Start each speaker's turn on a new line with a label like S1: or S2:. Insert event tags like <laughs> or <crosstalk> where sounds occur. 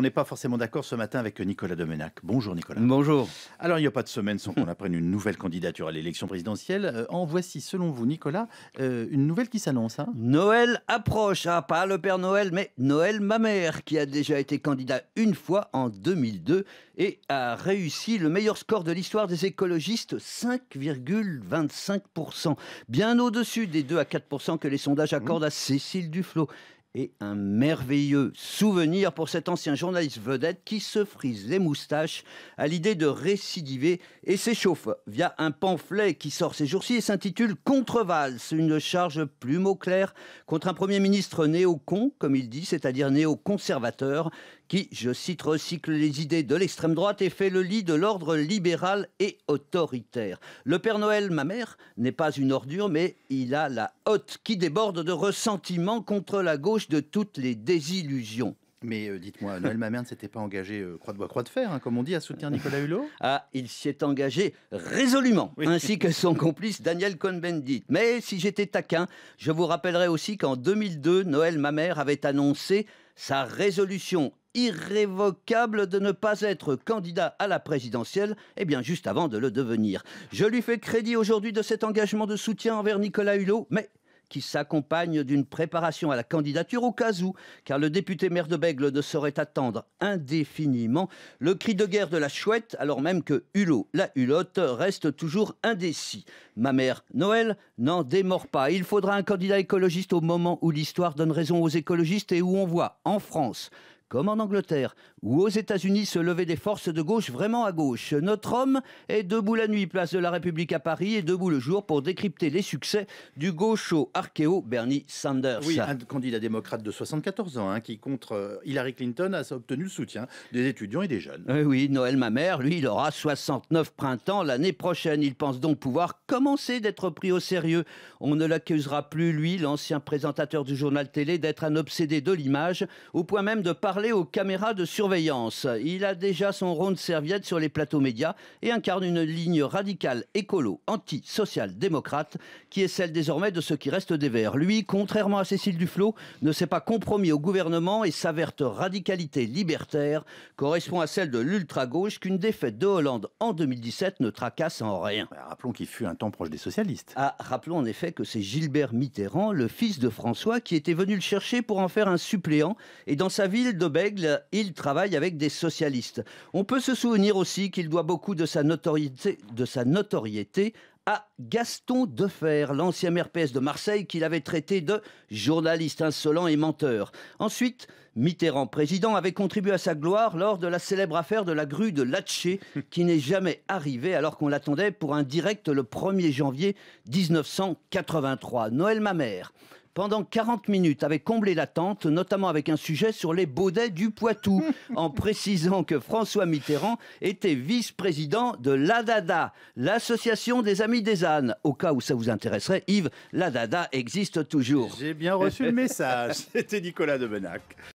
S1: on n'est pas forcément d'accord ce matin avec Nicolas Domenac. Bonjour Nicolas. Bonjour. Alors il n'y a pas de semaine sans qu'on apprenne une nouvelle candidature à l'élection présidentielle. Euh, en voici, selon vous Nicolas, euh, une nouvelle qui s'annonce. Hein. Noël approche, hein pas le Père Noël, mais Noël ma mère, qui a déjà été candidat une fois en 2002 et a réussi le meilleur score de l'histoire des écologistes, 5,25%, bien au-dessus des 2 à 4% que les sondages mmh. accordent à Cécile Duflot et un merveilleux souvenir pour cet ancien journaliste vedette qui se frise les moustaches à l'idée de récidiver et s'échauffe via un pamphlet qui sort ces jours-ci et s'intitule Contre une charge plus mot clair contre un Premier ministre néo-con, comme il dit, c'est-à-dire néo-conservateur, qui, je cite, recycle les idées de l'extrême droite et fait le lit de l'ordre libéral et autoritaire. Le Père Noël, ma mère, n'est pas une ordure, mais il a la haute qui déborde de ressentiment contre la gauche de toutes les désillusions. Mais euh, dites-moi, Noël Mamère ne s'était pas engagé euh, croix de bois, croix de fer, hein, comme on dit, à soutenir Nicolas Hulot Ah, il s'y est engagé résolument, ainsi que son complice Daniel Cohn-Bendit. Mais si j'étais taquin, je vous rappellerai aussi qu'en 2002, Noël Mamère avait annoncé sa résolution irrévocable de ne pas être candidat à la présidentielle, eh bien juste avant de le devenir. Je lui fais crédit aujourd'hui de cet engagement de soutien envers Nicolas Hulot, mais qui s'accompagne d'une préparation à la candidature au cas où, car le député maire de Bègle ne saurait attendre indéfiniment le cri de guerre de la chouette, alors même que Hulot, la hulotte, reste toujours indécis. Ma mère Noël n'en démord pas. Il faudra un candidat écologiste au moment où l'histoire donne raison aux écologistes et où on voit en France comme en Angleterre ou aux États-Unis, se lever des forces de gauche vraiment à gauche. Notre homme est debout la nuit, place de la République à Paris, et debout le jour pour décrypter les succès du gaucho archéo Bernie Sanders. Oui, un candidat démocrate de 74 ans hein, qui, contre euh, Hillary Clinton, a obtenu le soutien des étudiants et des jeunes. Euh, oui, Noël ma mère, lui, il aura 69 printemps l'année prochaine. Il pense donc pouvoir commencer d'être pris au sérieux. On ne l'accusera plus, lui, l'ancien présentateur du journal télé, d'être un obsédé de l'image, au point même de parler aux caméras de surveillance. Il a déjà son rond de serviette sur les plateaux médias et incarne une ligne radicale, écolo, anti-social, démocrate, qui est celle désormais de ceux qui restent des Verts. Lui, contrairement à Cécile Duflot, ne s'est pas compromis au gouvernement et sa verte radicalité libertaire correspond à celle de l'ultra-gauche qu'une défaite de Hollande en 2017 ne tracasse en rien. Bah, rappelons qu'il fut un temps proche des socialistes. Ah, rappelons en effet que c'est Gilbert Mitterrand, le fils de François, qui était venu le chercher pour en faire un suppléant et dans sa ville de Bègle, il travaille avec des socialistes. On peut se souvenir aussi qu'il doit beaucoup de sa notoriété, à Gaston Defer, l'ancien RPS de Marseille, qu'il avait traité de journaliste insolent et menteur. Ensuite, Mitterrand, président, avait contribué à sa gloire lors de la célèbre affaire de la grue de Latché, <laughs> qui n'est jamais arrivée alors qu'on l'attendait pour un direct le 1er janvier 1983. Noël mère pendant 40 minutes avait comblé l'attente, notamment avec un sujet sur les baudets du Poitou, <laughs> en précisant que François Mitterrand était vice-président de l'ADADA, l'association des amis des ânes. Au cas où ça vous intéresserait, Yves, l'ADADA existe toujours. J'ai bien reçu le message. <laughs> C'était Nicolas de Devenac.